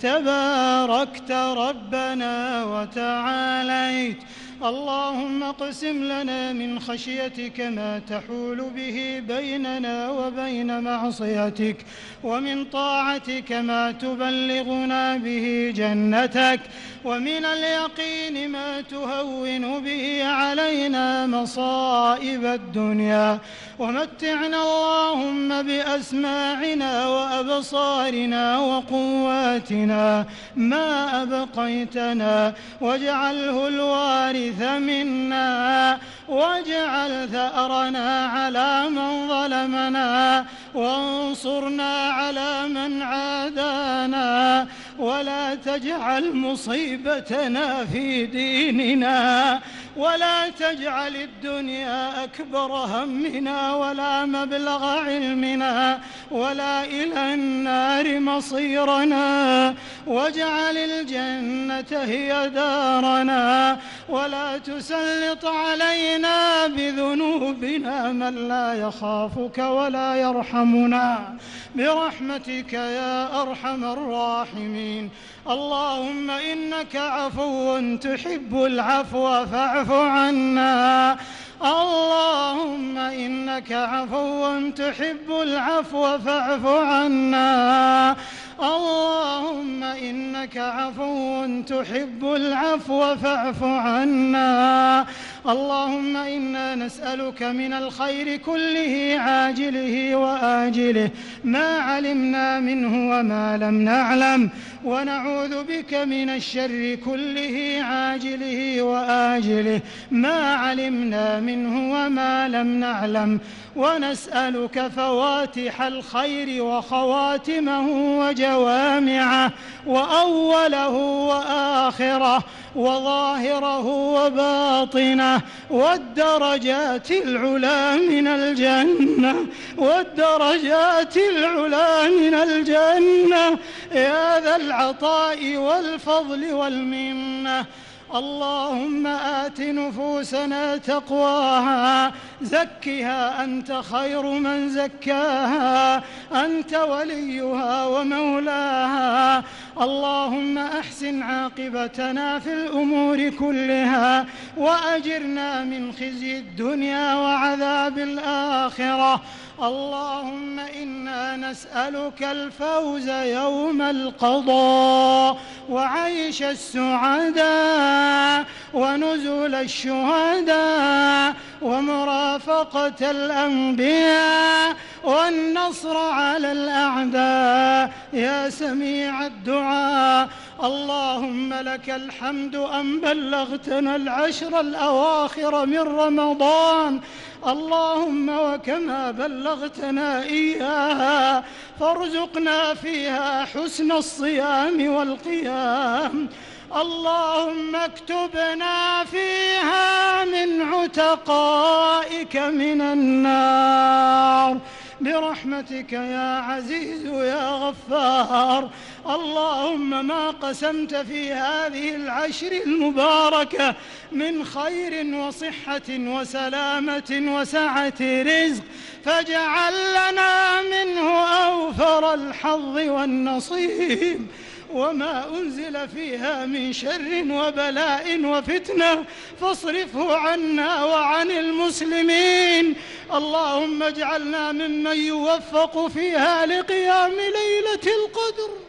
تباركت ربنا وتعاليت اللهم اقسم لنا من خشيتك ما تحول به بيننا وبين معصيتك ومن طاعتك ما تبلغنا به جنتك ومن اليقين ما تهون به علينا مصائب الدنيا ومتعنا اللهم بأسماعنا وأبصارنا وقواتنا ما أبقيتنا واجعله الوارث الغيث منا واجعل ثأرنا على من ظلمنا وانصرنا على من عادانا ولا تجعل مصيبتنا في ديننا ولا تجعل الدنيا أكبر همنا ولا مبلغ علمنا ولا إلى النار مصيرنا واجعل الجنة هي دارنا ولا تسلط علينا بذنوبنا من لا يخافك ولا يرحمنا برحمتك يا أرحم الراحمين اللهم إنك عفو تحب العفو فاعف عنا اللهم إنك عفو تحب العفو فاعف عنا اللهم إنك عفو تحب العفو فاعف عنا اللهم إنا نسألك من الخير كله عاجله وآجله ما علمنا منه وما لم نعلم ونعوذ بك من الشر كله عاجله وآجله ما علمنا منه وما لم نعلم ونسألك فواتح الخير وخواتمه وجوامعه وأوله وآخره وظاهره وباطنه والدرجات العلا من الجنة والدرجات العلا من الجنة يا ذا العطاء والفضل والمنة اللهم آت نفوسنا تقواها زكها أنت خير من زكاها أنت وليها ومولاها اللهم أحسن عاقبتنا في الأمور كلها وأجرنا من خزي الدنيا وعذاب الآخرة اللهم إنا نسألك الفوز يوم القضاء وعيش السعداء ونزول الشهداء ومرافقة الأنبياء والنصر على الأعداء يا سميع الدعاء اللهم لك الحمد أن بلغتنا العشر الأواخر من رمضان اللهم وكما بلغتنا إياها فارزقنا فيها حسن الصيام والقيام اللهم اكتبنا فيها من عتقائك من النار برحمتك يا عزيز يا غفار اللهم ما قسمت في هذه العشر المباركة من خير وصحة وسلامة وسعة رزق فاجعل لنا منه أوفر الحظ والنصيب وما أنزل فيها من شر وبلاء وفتنة فاصرفه عنا وعن المسلمين اللهم اجعلنا ممن يوفق فيها لقيام ليلة القدر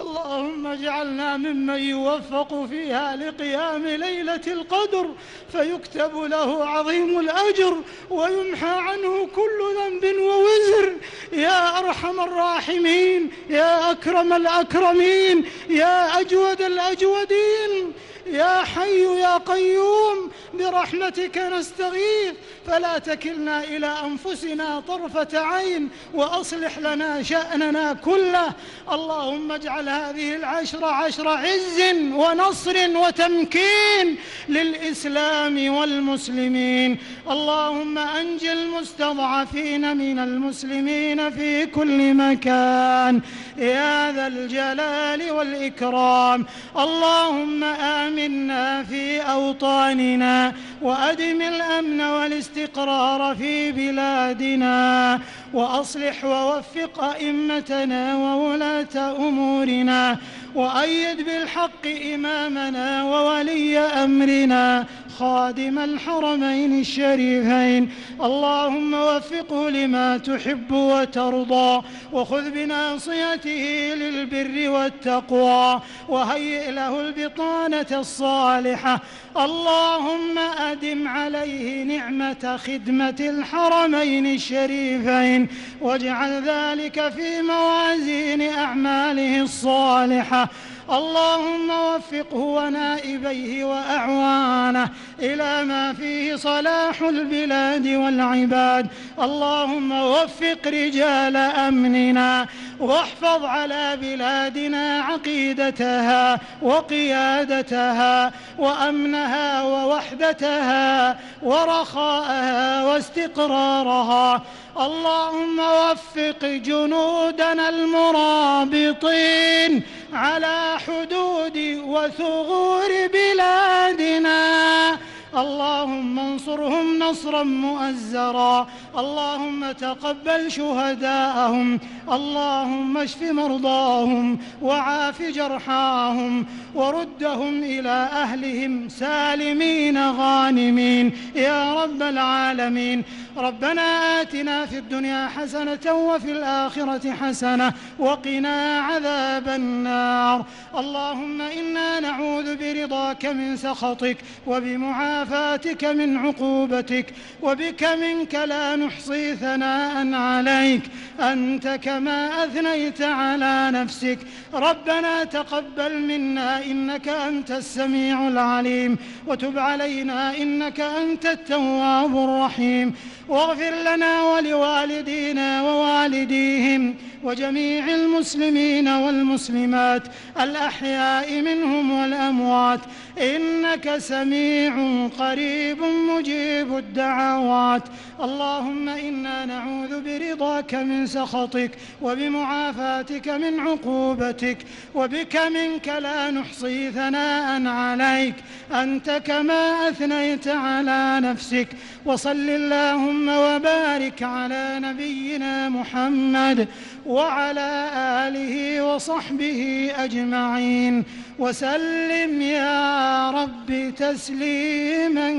اللهم اجعلنا ممن يوفق فيها لقيام ليلة القدر فيكتب له عظيم الأجر ويمحى عنه كل ذنب ووزر يا أرحم الراحمين يا أكرم الأكرمين يا أجود الأجودين يا حي يا قيوم برحمتك نستغيث فلا تكلنا إلى أنفسنا طرفة عين وأصلح لنا شأننا كله اللهم اجعل هذه العشر عشر عز ونصر وتمكين للإسلام والمسلمين اللهم أنج المستضعفين من المسلمين في كل مكان يا ذا الجلال والإكرام اللهم آمنا في أوطاننا وأدم الأمن والاستقرار في بلادنا وأصلح ووفق أئمتنا وولاة أمورنا وأيد بالحق إمامنا وولي أمرنا خادم الحرمين الشريفين اللهم وفقه لما تحب وترضى وخذ بناصيته للبر والتقوى وهيئ له البطانة الصالحة اللهم أدم عليه نعمة خدمة الحرمين الشريفين واجعل ذلك في موازين أعماله الصالحة اللهم وفقه ونائبيه وأعوانه إلى ما فيه صلاح البلاد والعباد اللهم وفق رجال أمننا واحفظ على بلادنا عقيدتها وقيادتها وأمنها ووحدتها ورخاءها واستقرارها اللهم وفق جنودنا المرابطين على حدود وثغور بلادنا اللهم انصرهم نصرا مؤزرا اللهم تقبل شهداءهم اللهم اشف مرضاهم وعاف جرحاهم وردهم إلى أهلهم سالمين غانمين يا رب العالمين ربنا آتنا في الدنيا حسنة وفي الآخرة حسنة وقنا عذاب النار اللهم إنا نعوذ برضاك من سخطك وبمعافاتك وما فاتك من عقوبتك وبك منك لا نحصي ثناء عليك أنت كما أثنيت على نفسك ربنا تقبل منا إنك أنت السميع العليم وتب علينا إنك أنت التواب الرحيم واغفر لنا ولوالدينا ووالديهم وجميع المسلمين والمسلمات الأحياء منهم والأموات إنك سميع قريب مجيب الدعوات اللهم إنا نعوذ برضاك من سخطك وبمعافاتك من عقوبتك وبك منك لا نحصي ثناء عليك أنت كما أثنيت على نفسك وصل اللهم وبارك على نبينا محمد وعلى آله وصحبه أجمعين وسلم يا رب تسليما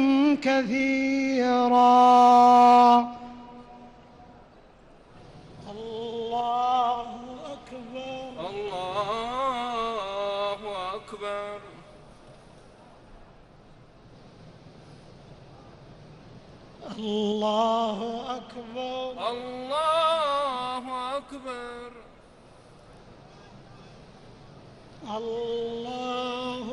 كثيرا الله أكبر الله أكبر الله أكبر الله أكبر الله